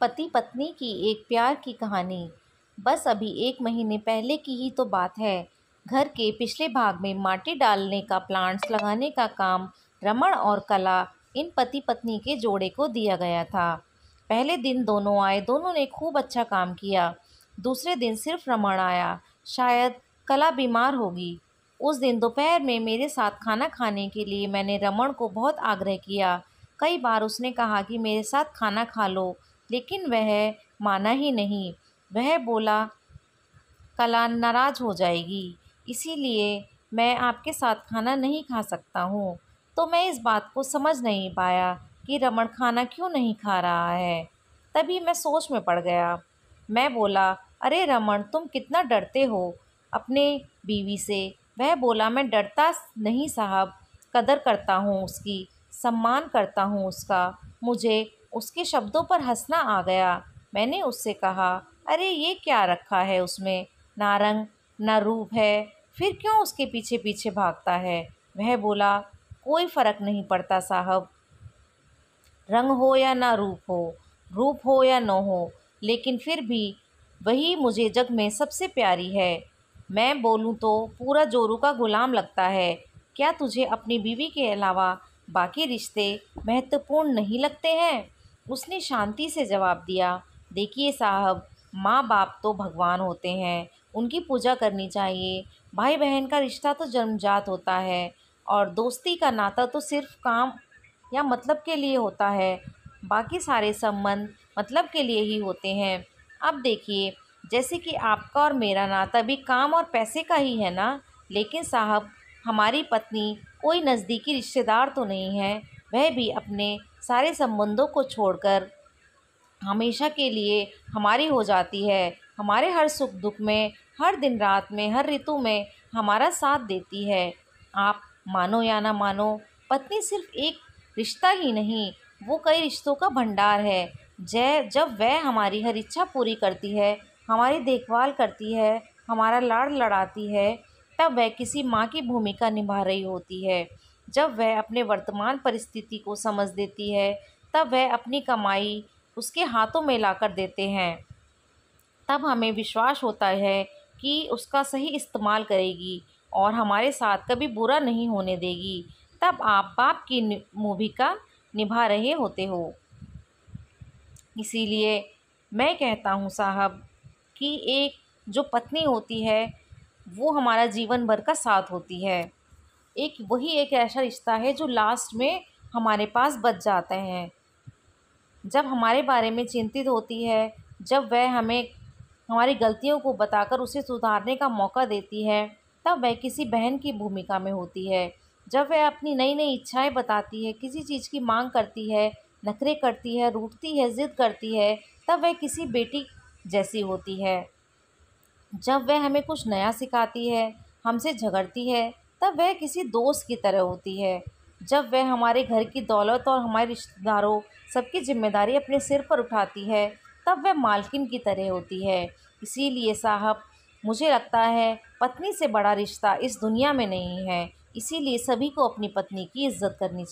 पति पत्नी की एक प्यार की कहानी बस अभी एक महीने पहले की ही तो बात है घर के पिछले भाग में माटी डालने का प्लांट्स लगाने का काम रमण और कला इन पति पत्नी के जोड़े को दिया गया था पहले दिन दोनों आए दोनों ने खूब अच्छा काम किया दूसरे दिन सिर्फ रमण आया शायद कला बीमार होगी उस दिन दोपहर में मेरे साथ खाना खाने के लिए मैंने रमण को बहुत आग्रह किया कई बार उसने कहा कि मेरे साथ खाना खा लो लेकिन वह माना ही नहीं वह बोला कला नाराज़ हो जाएगी इसीलिए मैं आपके साथ खाना नहीं खा सकता हूँ तो मैं इस बात को समझ नहीं पाया कि रमन खाना क्यों नहीं खा रहा है तभी मैं सोच में पड़ गया मैं बोला अरे रमन तुम कितना डरते हो अपने बीवी से वह बोला मैं डरता नहीं साहब कदर करता हूँ उसकी सम्मान करता हूँ उसका मुझे उसके शब्दों पर हंसना आ गया मैंने उससे कहा अरे ये क्या रखा है उसमें ना रंग ना रूप है फिर क्यों उसके पीछे पीछे भागता है वह बोला कोई फ़र्क नहीं पड़ता साहब रंग हो या ना रूप हो रूप हो या न हो लेकिन फिर भी वही मुझे जग में सबसे प्यारी है मैं बोलूँ तो पूरा जोरू का गुलाम लगता है क्या तुझे अपनी बीवी के अलावा बाकी रिश्ते महत्वपूर्ण नहीं लगते हैं उसने शांति से जवाब दिया देखिए साहब माँ बाप तो भगवान होते हैं उनकी पूजा करनी चाहिए भाई बहन का रिश्ता तो जन्मजात होता है और दोस्ती का नाता तो सिर्फ काम या मतलब के लिए होता है बाकी सारे संबंध मतलब के लिए ही होते हैं अब देखिए जैसे कि आपका और मेरा नाता भी काम और पैसे का ही है ना लेकिन साहब हमारी पत्नी कोई नज़दीकी रिश्तेदार तो नहीं है वह भी अपने सारे संबंधों को छोड़कर हमेशा के लिए हमारी हो जाती है हमारे हर सुख दुख में हर दिन रात में हर ऋतु में हमारा साथ देती है आप मानो या ना मानो पत्नी सिर्फ एक रिश्ता ही नहीं वो कई रिश्तों का भंडार है जय जब वह हमारी हर इच्छा पूरी करती है हमारी देखभाल करती है हमारा लाड़ लड़ाती है तब वह किसी माँ की भूमिका निभा रही होती है जब वह अपने वर्तमान परिस्थिति को समझ देती है तब वह अपनी कमाई उसके हाथों में लाकर देते हैं तब हमें विश्वास होता है कि उसका सही इस्तेमाल करेगी और हमारे साथ कभी बुरा नहीं होने देगी तब आप बाप की भूमिका निभा रहे होते हो इसीलिए मैं कहता हूँ साहब कि एक जो पत्नी होती है वो हमारा जीवन भर का साथ होती है एक वही एक ऐसा रिश्ता है जो लास्ट में हमारे पास बच जाते हैं जब हमारे बारे में चिंतित होती है जब वह हमें हमारी गलतियों को बताकर उसे सुधारने का मौका देती है तब वह किसी बहन की भूमिका में होती है जब वह अपनी नई नई इच्छाएं बताती है किसी चीज़ की मांग करती है नखरे करती है रूठती है ज़िद करती है तब वह किसी बेटी जैसी होती है जब वह हमें कुछ नया सिखाती है हमसे झगड़ती है तब वह किसी दोस्त की तरह होती है जब वह हमारे घर की दौलत और हमारे रिश्तेदारों सबकी जिम्मेदारी अपने सिर पर उठाती है तब वह मालकिन की तरह होती है इसीलिए साहब मुझे लगता है पत्नी से बड़ा रिश्ता इस दुनिया में नहीं है इसीलिए सभी को अपनी पत्नी की इज़्ज़त करनी चाहिए